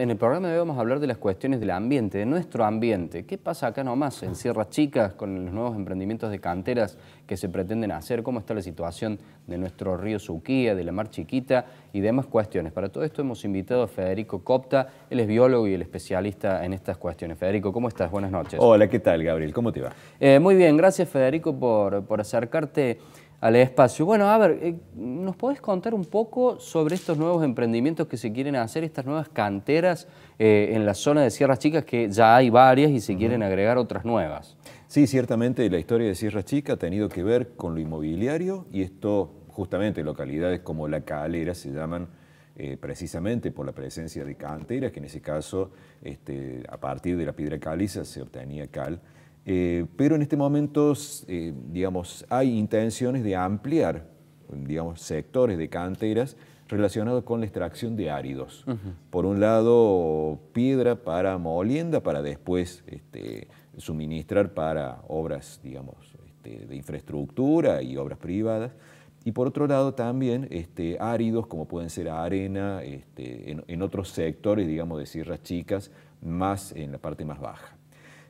En el programa de hoy vamos a hablar de las cuestiones del ambiente, de nuestro ambiente. ¿Qué pasa acá nomás en Sierras Chicas con los nuevos emprendimientos de canteras que se pretenden hacer? ¿Cómo está la situación de nuestro río Suquía, de la Mar Chiquita y demás cuestiones? Para todo esto hemos invitado a Federico Copta, él es biólogo y el especialista en estas cuestiones. Federico, ¿cómo estás? Buenas noches. Hola, ¿qué tal, Gabriel? ¿Cómo te va? Eh, muy bien, gracias Federico por, por acercarte al espacio. Bueno, a ver, eh, ¿nos podés contar un poco sobre estos nuevos emprendimientos que se quieren hacer, estas nuevas canteras eh, en la zona de Sierras Chicas, que ya hay varias y se quieren agregar otras nuevas? Sí, ciertamente la historia de Sierras Chicas ha tenido que ver con lo inmobiliario y esto justamente localidades como La Calera se llaman eh, precisamente por la presencia de canteras, que en ese caso este, a partir de la piedra caliza se obtenía cal. Eh, pero en este momento, eh, digamos, hay intenciones de ampliar, digamos, sectores de canteras relacionados con la extracción de áridos. Por un lado, piedra para molienda, para después este, suministrar para obras, digamos, este, de infraestructura y obras privadas. Y por otro lado, también este, áridos, como pueden ser arena, este, en, en otros sectores, digamos, de sierras chicas, más en la parte más baja.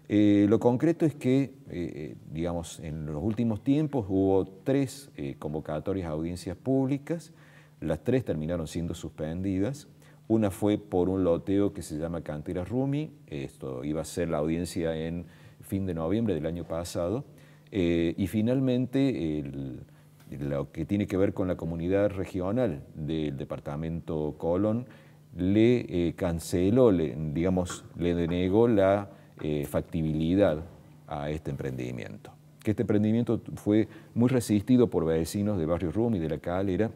Eh, lo concreto es que, eh, eh, digamos, en los últimos tiempos hubo tres convocatorias a audiencias públicas, las tres terminaron siendo suspendidas. Una fue por un loteo que se llama Cantera Rumi, esto iba a ser la audiencia en fin de noviembre del año pasado, y finalmente lo que tiene que ver con la comunidad regional del departamento Colón le canceló, digamos, le denegó la eh, factibilidad a este emprendimiento. Que este emprendimiento fue muy resistido por vecinos de Barrio Rum y de La Calera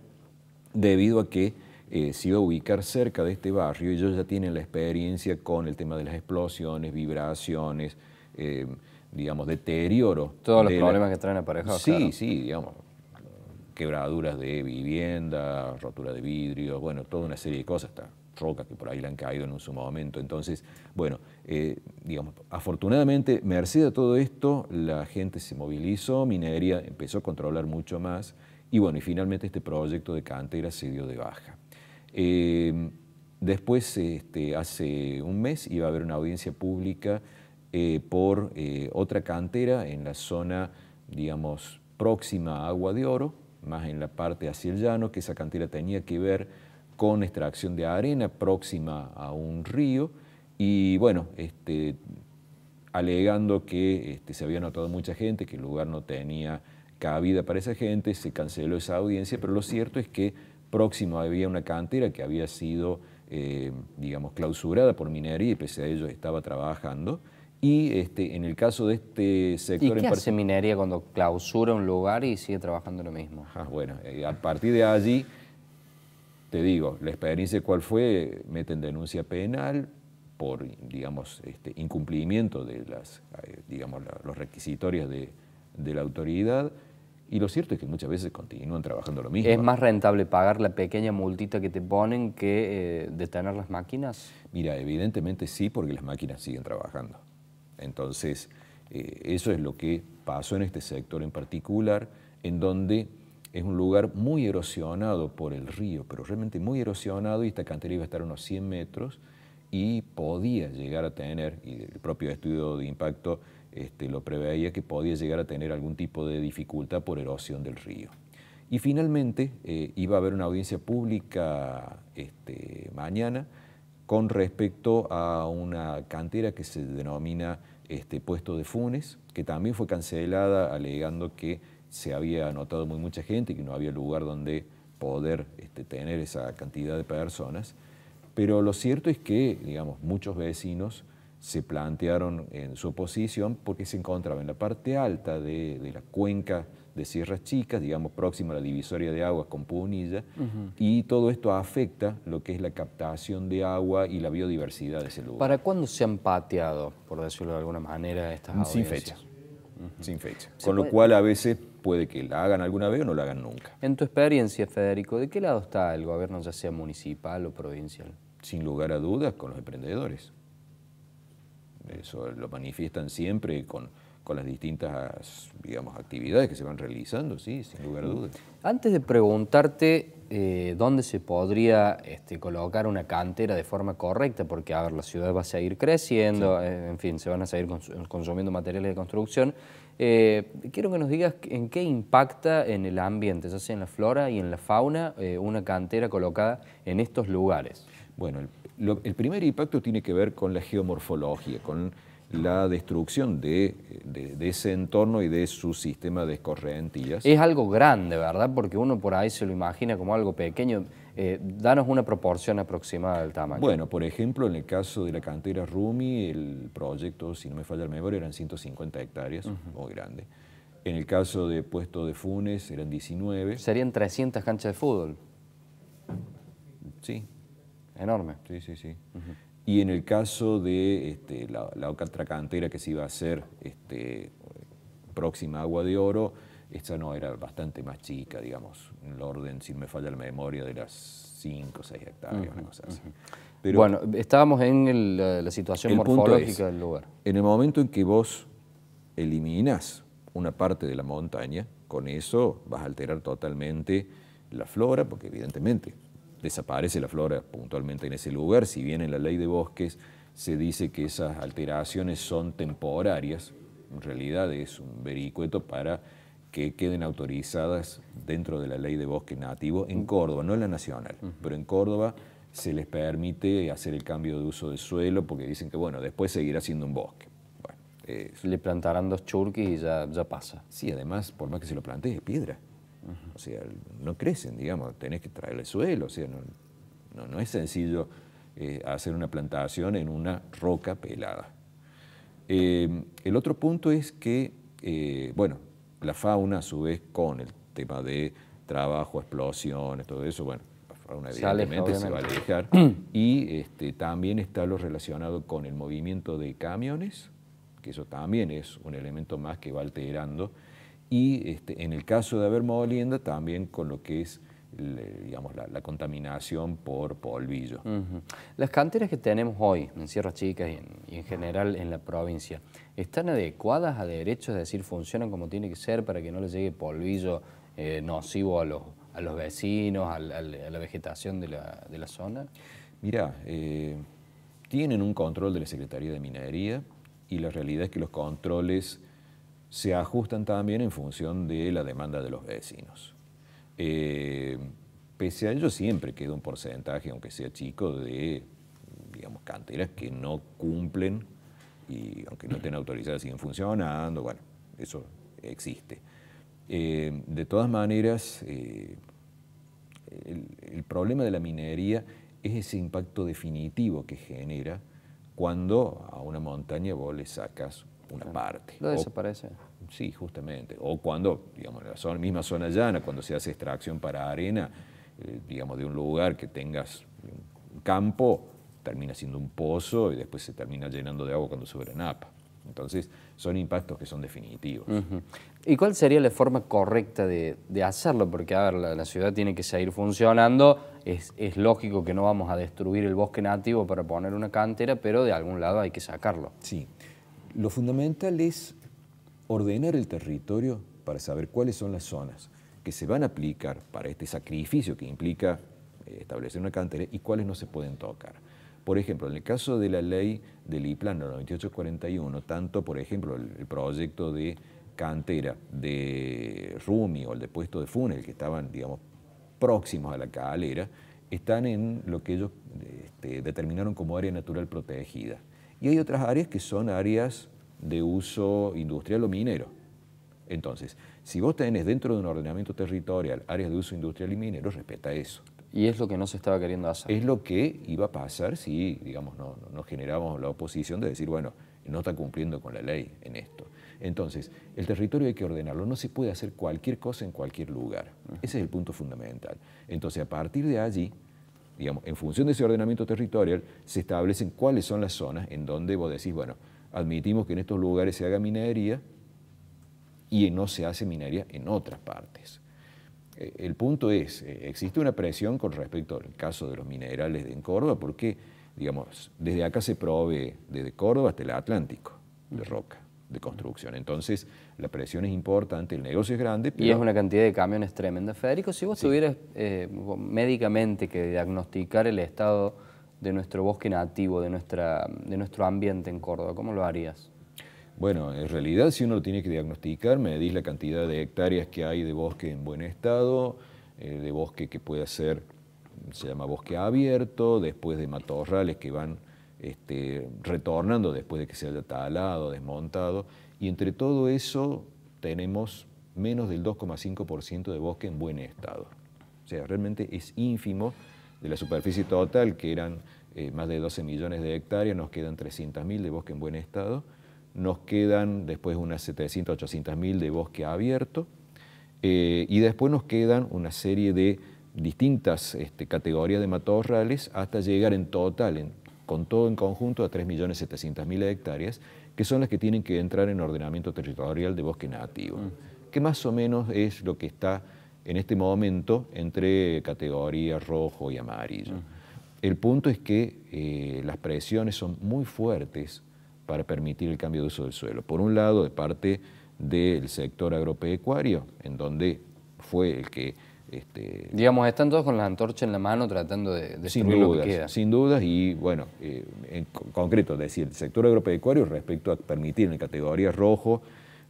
debido a que eh, se iba a ubicar cerca de este barrio y ellos ya tienen la experiencia con el tema de las explosiones, vibraciones, em, digamos, deterioro. Todos los problemas que traen aparejados. Sí, sí, digamos, quebraduras de vivienda, rotura de vidrio, bueno, toda una serie de cosas, rocas que por ahí le han caído en su momento. Entonces, bueno, eh, digamos, afortunadamente, merced a todo esto, la gente se movilizó, minería empezó a controlar mucho más y bueno, y finalmente este proyecto de cantera se dio de baja. Em, después, este, hace un mes, iba a haber una audiencia pública eh, por eh, otra cantera en la zona, digamos, próxima a Agua de Oro, más en la parte hacia el llano, que esa cantera tenía que ver con extracción de arena próxima a un río y bueno, este, alegando que este, se había notado mucha gente, que el lugar no tenía cabida para esa gente, se canceló esa audiencia, pero lo cierto es que próximo había una cantera que había sido, eh, digamos, clausurada por minería y pese a ello estaba trabajando. Y este, en el caso de este sector... ¿Y qué en hace minería cuando clausura un lugar y sigue trabajando lo mismo? Ah, bueno, eh, a partir de allí, te digo, la experiencia cuál fue, meten denuncia penal, por digamos, este, incumplimiento de las, eh, digamos, los requisitorios de, la autoridad. Y lo cierto es que muchas veces continúan trabajando lo mismo. ¿Es más rentable pagar la pequeña multita que te ponen que eh, detener las máquinas? Mira, evidentemente sí, porque las máquinas siguen trabajando. Entonces, eh, eso es lo que pasó en este sector en particular, en donde es un lugar muy erosionado por el río, pero realmente muy erosionado y esta cantería iba a estar a unos 100 metros y podía llegar a tener, y el propio estudio de impacto este, lo preveía, que podía llegar a tener algún tipo de dificultad por erosión del río. Y finalmente eh, iba a haber una audiencia pública este, mañana con respecto a una cantera que se denomina este, Puesto de Funes, que también fue cancelada alegando que se había anotado muy mucha gente y que no había lugar donde poder este, tener esa cantidad de personas. Pero lo cierto es que, digamos, muchos vecinos se plantearon en su oposición porque se encontraba en la parte alta de, la cuenca de Sierras Chicas, digamos, próxima a la divisoria de aguas con Punilla, y todo esto afecta lo que es la captación de agua y la biodiversidad de ese lugar. ¿Para cuándo se han pateado, por decirlo de alguna manera, estas Sin fecha. Sin fecha. Con lo cual a veces puede que la hagan alguna vez o no la hagan nunca. En tu experiencia, Federico, ¿de qué lado está el gobierno, ya sea municipal o provincial? sin lugar a dudas, con los emprendedores. Eso lo manifiestan siempre con, las distintas, digamos, actividades que se van realizando, sí, sin lugar a dudas. Antes de preguntarte eh, dónde se podría este, colocar una cantera de forma correcta, porque, a ver, la ciudad va a seguir creciendo, eh, en fin, se van a seguir consumiendo materiales de construcción, eh, quiero que nos digas en qué impacta en el ambiente, ya sea en la flora y en la fauna, una cantera colocada en estos lugares. Bueno, el, primer impacto tiene que ver con la geomorfología, con la destrucción de, ese entorno y de su sistema de escorrentías. Es algo grande, ¿verdad? Porque uno por ahí se lo imagina como algo pequeño. Eh, danos una proporción aproximada del tamaño. Bueno, por ejemplo, en el caso de la cantera Rumi, el proyecto, si no me falla el memoria, eran 150 hectáreas, muy grande. En el caso de Puesto de Funes, eran 19. Serían 300 canchas de fútbol. Sí, enorme. Sí, sí, sí. Y en el caso de este, la, la, otra cantera que se iba a hacer este, próxima Agua de Oro, esta no era bastante más chica, digamos, en el orden, si me falla la memoria, de las 5 o 6 hectáreas, Pero bueno, estábamos en la, situación morfológica del lugar. En el momento en que vos eliminas una parte de la montaña, con eso vas a alterar totalmente la flora, porque evidentemente desaparece la flora puntualmente en ese lugar, si bien en la ley de bosques se dice que esas alteraciones son temporarias, en realidad es un vericueto para que queden autorizadas dentro de la ley de bosque nativo en Córdoba, no en la nacional, pero en Córdoba se les permite hacer el cambio de uso de suelo porque dicen que, bueno, después seguirá siendo un bosque. Le plantarán dos churquis y ya, ya pasa. Sí, además, por más que se lo plantee, es piedra. O sea, no crecen, digamos, tenés que traerle suelo, o sea, no, es sencillo eh, hacer una plantación en una roca pelada. Eh, el otro punto es que, eh, bueno, la fauna a su vez con el tema de trabajo, explosiones, todo eso, bueno, la fauna evidentemente se va a alejar. y este, también está lo relacionado con el movimiento de camiones, que eso también es un elemento más que va alterando y este, en el caso de haber molienda, también con lo que es digamos, la, contaminación por polvillo. Las canteras que tenemos hoy en Sierra Chica y en, general en la provincia, ¿están adecuadas a derechos? Es decir, ¿funcionan como tiene que ser para que no les llegue polvillo eh, nocivo a los, vecinos, a, la vegetación de la, zona? Mira, eh, tienen un control de la Secretaría de Minería y la realidad es que los controles se ajustan también en función de la demanda de los vecinos. Eh, pese a ello, siempre queda un porcentaje, aunque sea chico, de digamos, canteras que no cumplen y aunque no estén autorizadas siguen funcionando, bueno, eso existe. Eh, de todas maneras, eh, el, problema de la minería es ese impacto definitivo que genera cuando a una montaña vos le sacas una parte. Lo desaparece. sí, justamente. O cuando, digamos, en la misma zona llana, cuando se hace extracción para arena, eh, digamos, de un lugar que tengas un campo, termina siendo un pozo y después se termina llenando de agua cuando sube la napa. Entonces, son impactos que son definitivos. ¿Y cuál sería la forma correcta de, hacerlo? Porque, a ver, la, ciudad tiene que seguir funcionando, es, es, lógico que no vamos a destruir el bosque nativo para poner una cantera, pero de algún lado hay que sacarlo. Sí, lo fundamental es ordenar el territorio para saber cuáles son las zonas que se van a aplicar para este sacrificio que implica eh, establecer una cantera y cuáles no se pueden tocar. Por ejemplo, en el caso de la ley del IPLAN 9841, tanto por ejemplo el, proyecto de cantera de Rumi o el depuesto de Funel, que estaban, digamos, próximos a la calera, están en lo que ellos este, determinaron como área natural protegida y hay otras áreas que son áreas de uso industrial o minero. Entonces, si vos tenés dentro de un ordenamiento territorial áreas de uso industrial y minero, respeta eso. Y es lo que no se estaba queriendo hacer. Es lo que iba a pasar si, digamos, no, no generamos la oposición de decir, bueno, no está cumpliendo con la ley en esto. Entonces, el territorio hay que ordenarlo, no se puede hacer cualquier cosa en cualquier lugar. Ese es el punto fundamental. Entonces, a partir de allí, en función de ese ordenamiento territorial, se establecen cuáles son las zonas en donde vos decís, bueno, admitimos que en estos lugares se haga minería y no se hace minería en otras partes. Eh, el punto es, eh, existe una presión con respecto al caso de los minerales en Córdoba, porque, digamos, desde acá se provee, desde Córdoba hasta el Atlántico, de roca de construcción. Entonces, la presión es importante, el negocio es grande. Y es una cantidad de camiones tremenda. Federico, si vos tuvieras eh, médicamente que diagnosticar el estado de nuestro bosque nativo, de, nuestra, de nuestro ambiente en Córdoba, ¿cómo lo harías? Bueno, en realidad si uno lo tiene que diagnosticar, medís la cantidad de hectáreas que hay de bosque en buen estado, eh, de bosque que puede ser, se llama bosque abierto, después de matorrales que van este, retornando después de que se haya talado, desmontado, y entre todo eso tenemos menos del 2,5% de bosque en buen estado. O sea, realmente es ínfimo de la superficie total, que eran eh, más de 12 millones de hectáreas, nos quedan 300.000 de bosque en buen estado, nos quedan después unas 700, 800.000 de bosque abierto, eh, y después nos quedan una serie de distintas este, categorías de matorrales hasta llegar en total, en con todo en conjunto a 3.700.000 hectáreas, que son las que tienen que entrar en ordenamiento territorial de bosque nativo, mm. que más o menos es lo que está en este momento entre categorías rojo y amarillo. Mm. El punto es que eh, las presiones son muy fuertes para permitir el cambio de uso del suelo. Por un lado, de parte del sector agropecuario, en donde fue el que este, Digamos, están todos con la antorcha en la mano tratando de destruir sin dudas, lo que queda. Sin dudas, y bueno, eh, en concreto, decir, el sector agropecuario respecto a permitir en categoría rojo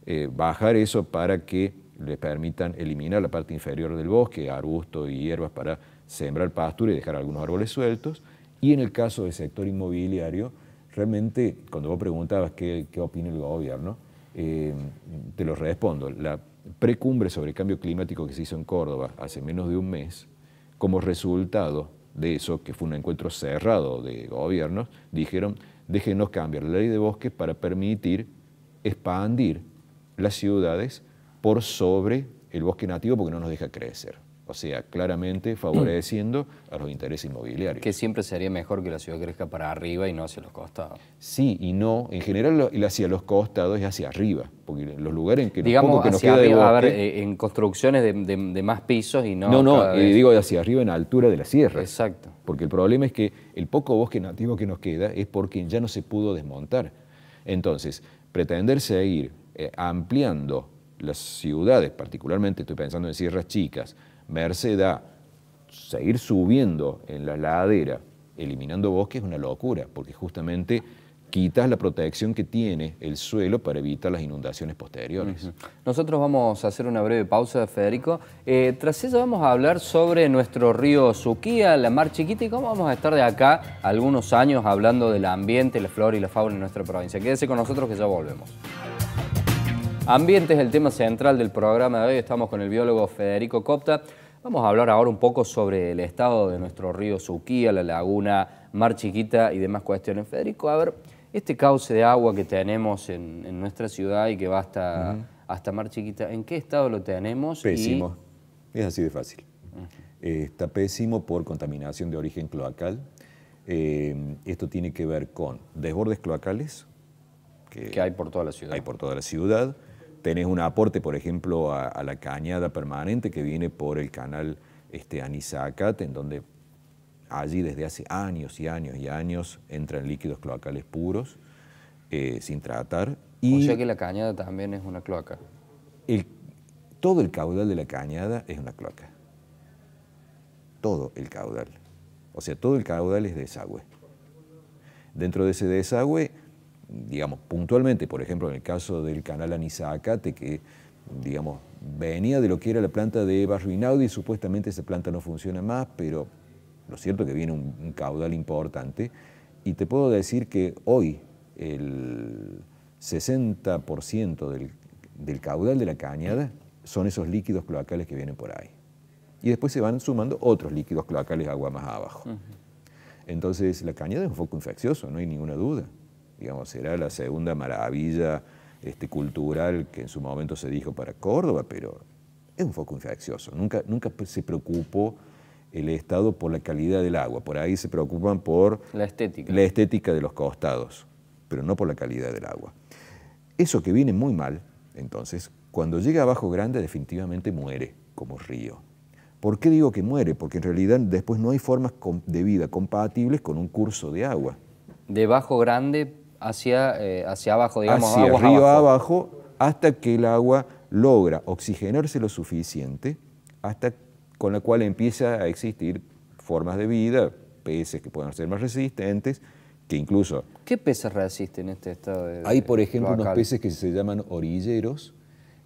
eh, bajar eso para que les permitan eliminar la parte inferior del bosque, arbustos y hierbas para sembrar pastura y dejar algunos árboles sueltos. Y en el caso del sector inmobiliario, realmente, cuando vos preguntabas qué, opina el gobierno, eh, te lo respondo. La precumbre sobre el cambio climático que se hizo en Córdoba hace menos de un mes, como resultado de eso, que fue un encuentro cerrado de gobiernos, dijeron, déjenos cambiar la ley de bosques para permitir expandir las ciudades por sobre el bosque nativo porque no nos deja crecer. O sea, claramente mm. favoreciendo a los intereses inmobiliarios. Que siempre sería mejor que la ciudad crezca para arriba y no hacia los costados. Sí y no. En general, hacia los costados y hacia arriba. Porque los lugares en que, Digamos, que nos queda a ver, eh, en construcciones de, más pisos y no. No, no, eh, digo hacia arriba en altura de la sierra. Exacto. Porque el problema es que el poco bosque nativo que nos queda es porque ya no se pudo desmontar. Entonces, pretender seguir eh, ampliando las ciudades, particularmente estoy pensando en sierras chicas, merced a seguir subiendo en la ladera, eliminando bosques, es una locura, porque justamente quitas la protección que tiene el suelo para evitar las inundaciones posteriores. Nosotros vamos a hacer una breve pausa, Federico. Eh, tras eso vamos a hablar sobre nuestro río Suquía, la mar chiquita, y cómo vamos a estar de acá algunos años hablando del ambiente, la flora y la fauna en nuestra provincia. Quédese con nosotros que ya volvemos. Ambiente es el tema central del programa de hoy. Estamos con el biólogo Federico Copta. Vamos a hablar ahora un poco sobre el estado de nuestro río Suquía, la laguna Mar Chiquita y demás cuestiones. Federico, a ver, este cauce de agua que tenemos en, nuestra ciudad y que va hasta, Mar Chiquita, ¿en qué estado lo tenemos? Pésimo. Es así de fácil. Eh, está pésimo por contaminación de origen cloacal. Eh, esto tiene que ver con desbordes cloacales. Que, que hay por toda la ciudad. Hay por toda la ciudad tenés un aporte, por ejemplo, a, la cañada permanente que viene por el canal este, en donde allí desde hace años y años y años entran líquidos cloacales puros eh, sin tratar. Y o sea que la cañada también es una cloaca. El, todo el caudal de la cañada es una cloaca. Todo el caudal. O sea, todo el caudal es desagüe. Dentro de ese desagüe digamos, puntualmente, por ejemplo, en el caso del canal Anisacate, que, digamos, venía de lo que era la planta de Barrio y supuestamente esa planta no funciona más, pero lo cierto es que viene un, caudal importante, y te puedo decir que hoy el 60% del, caudal de la cañada son esos líquidos cloacales que vienen por ahí. Y después se van sumando otros líquidos cloacales agua más abajo. Entonces, la cañada es un foco infeccioso, no hay ninguna duda digamos, será la segunda maravilla este, cultural que en su momento se dijo para Córdoba, pero es un foco infeccioso. Nunca, nunca se preocupó el Estado por la calidad del agua, por ahí se preocupan por la estética, la estética de los costados, pero no por la calidad del agua. Eso que viene muy mal, entonces, cuando llega a Bajo Grande definitivamente muere como río. ¿Por qué digo que muere? Porque en realidad después no hay formas de vida compatibles con un curso de agua. De Bajo Grande hacia, eh, hacia abajo, digamos, hacia arriba abajo. hasta que el agua logra oxigenarse lo suficiente, hasta con la cual empieza a existir formas de vida, peces que puedan ser más resistentes, que incluso... ¿Qué peces resisten en este estado de, Hay, por ejemplo, unos peces que se llaman orilleros.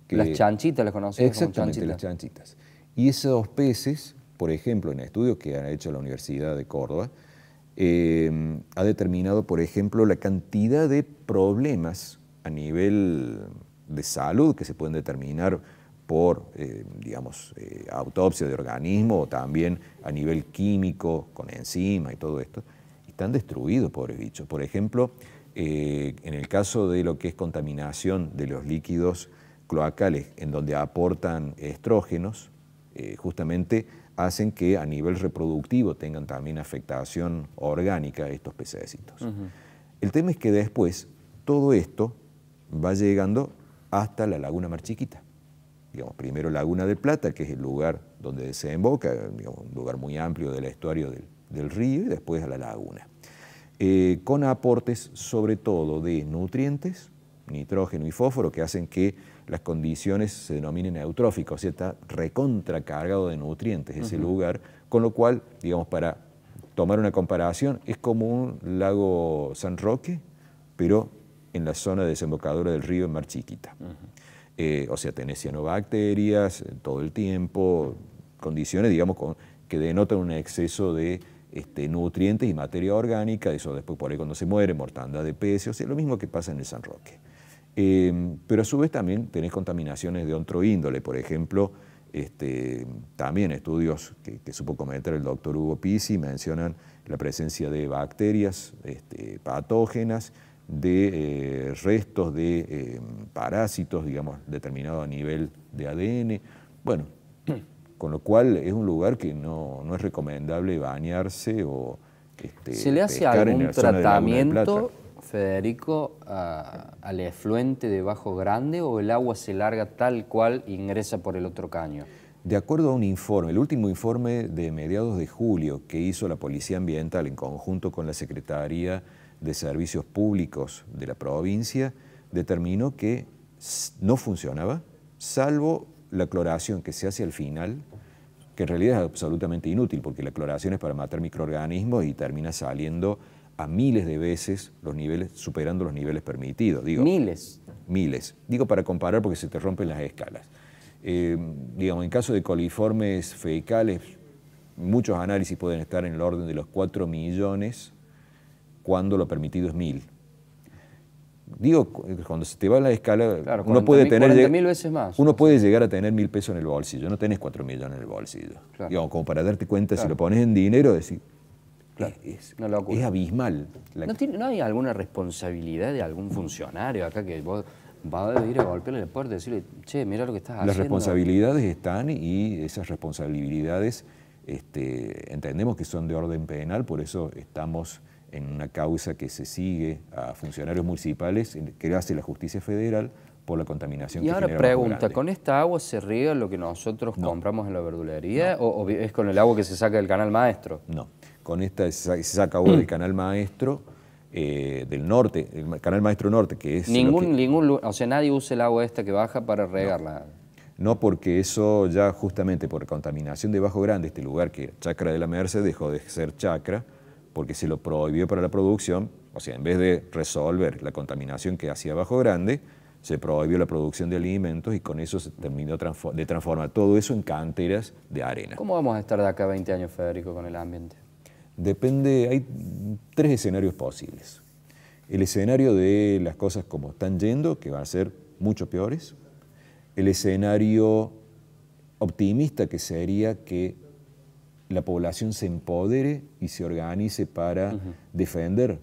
las chanchitas, las conocemos como chanchitas. las chanchitas. Y esos peces, por ejemplo, en estudios que han hecho la Universidad de Córdoba, Em, ha determinado, por ejemplo, la cantidad de problemas a nivel de salud que se pueden determinar por, em, digamos, eh, autopsia de organismo o también a nivel químico con enzimas y todo esto, están destruidos, pobres bichos. Por ejemplo, eh, en el caso de lo que es contaminación de los líquidos cloacales, en donde aportan estrógenos, eh, justamente hacen que a nivel reproductivo tengan también afectación orgánica estos pececitos. El tema es que después todo esto va llegando hasta la laguna más chiquita. Digamos, primero Laguna del Plata, que es el lugar donde desemboca, un lugar muy amplio del estuario del, río, y después a la laguna. Eh, con aportes sobre todo de nutrientes, nitrógeno y fósforo, que hacen que las condiciones se denominan eutróficas, o sea, está recontracargado de nutrientes ese lugar, con lo cual, digamos, para tomar una comparación, es como un lago San Roque, pero en la zona desembocadora desembocadura del río en Mar Chiquita. Eh, o sea, tenés cianobacterias eh, todo el tiempo, condiciones, digamos, que denotan un exceso de este, nutrientes y materia orgánica, eso después por ahí cuando se muere, mortandad de peces, o sea, lo mismo que pasa en el San Roque. Em, pero a su vez también tenés contaminaciones de otro índole, por ejemplo, este, también estudios que, supo cometer el doctor Hugo Pisi mencionan la presencia de bacterias este, patógenas, de eh, restos de em, parásitos, digamos, determinado nivel de ADN. Bueno, con lo cual es un lugar que no, no es recomendable bañarse o... Este, ¿Se le hace algún tratamiento Federico, ah, al efluente de Bajo Grande o el agua se larga tal cual ingresa por el otro caño? De acuerdo a un informe, el último informe de mediados de julio que hizo la Policía Ambiental en conjunto con la Secretaría de Servicios Públicos de la provincia, determinó que no funcionaba, salvo la cloración que se hace al final, que en realidad es absolutamente inútil porque la cloración es para matar microorganismos y termina saliendo a miles de veces los niveles, superando los niveles permitidos. Digo, miles. Miles. Digo para comparar porque se te rompen las escalas. Eh, digamos, en caso de coliformes fecales, muchos análisis pueden estar en el orden de los 4 millones cuando lo permitido es mil. Digo, cuando se te va la escala, uno puede tener. veces más. Uno puede llegar a tener mil pesos en el bolsillo, no tenés 4 millones en el bolsillo. Digamos, como para darte cuenta, si lo pones en dinero, decir, es, abismal. ¿No, hay alguna responsabilidad de algún funcionario acá que vos va a ir a golpearle el puerto y decirle, che, mira lo que estás Las haciendo? Las responsabilidades están y esas responsabilidades este, entendemos que son de orden penal, por eso estamos en una causa que se sigue a funcionarios municipales que hace la justicia federal por la contaminación y ahora pregunta, ¿con esta agua se riega lo que nosotros compramos en la verdulería o es con el agua que se saca del canal maestro? No con esta, se saca ahora del canal maestro eh, del norte, el canal maestro norte, que es... Ningún, ningún, o sea, nadie usa el agua esta que baja para regarla. No, porque eso ya justamente por contaminación de Bajo Grande, este lugar que Chacra de la Merced dejó de ser chacra, porque se lo prohibió para la producción, o sea, en vez de resolver la contaminación que hacía Bajo Grande, se prohibió la producción de alimentos y con eso se terminó de transformar todo eso en canteras de arena. ¿Cómo vamos a estar de acá 20 años, Federico, con el ambiente? depende, hay tres escenarios posibles. El escenario de las cosas como están yendo, que van a ser mucho peores. El escenario optimista, que sería que la población se empodere y se organice para defender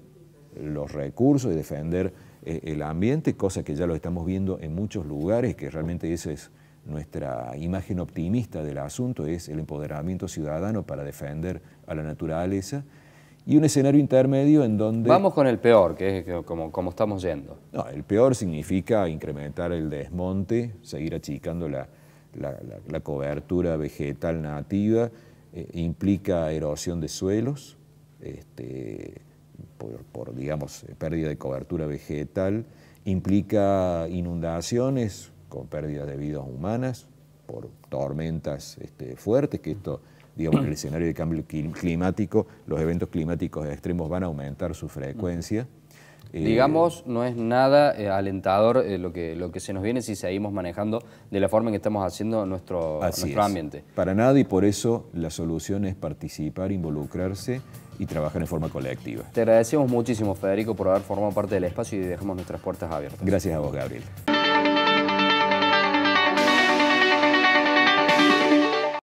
los recursos y defender eh, el ambiente, cosa que ya lo estamos viendo en muchos lugares, que realmente eso es nuestra imagen optimista del asunto es el empoderamiento ciudadano para defender a la naturaleza y un escenario intermedio en donde... Vamos con el peor, que es como, como estamos yendo. No, el peor significa incrementar el desmonte, seguir achicando la, cobertura vegetal nativa, eh, implica erosión de suelos, este, por, digamos, eh, pérdida de cobertura vegetal, implica inundaciones, con pérdidas de vidas humanas por tormentas este, fuertes, que esto, digamos, en el escenario de cambio climático, los eventos climáticos extremos van a aumentar su frecuencia. Eh, digamos, no es nada eh, alentador eh, lo, que, lo que se nos viene si seguimos manejando de la forma en que estamos haciendo nuestro, nuestro ambiente. Para nada y por eso la solución es participar, involucrarse y trabajar en forma colectiva. Te agradecemos muchísimo, Federico, por haber formado parte del espacio y dejamos nuestras puertas abiertas. Gracias a vos, Gabriel.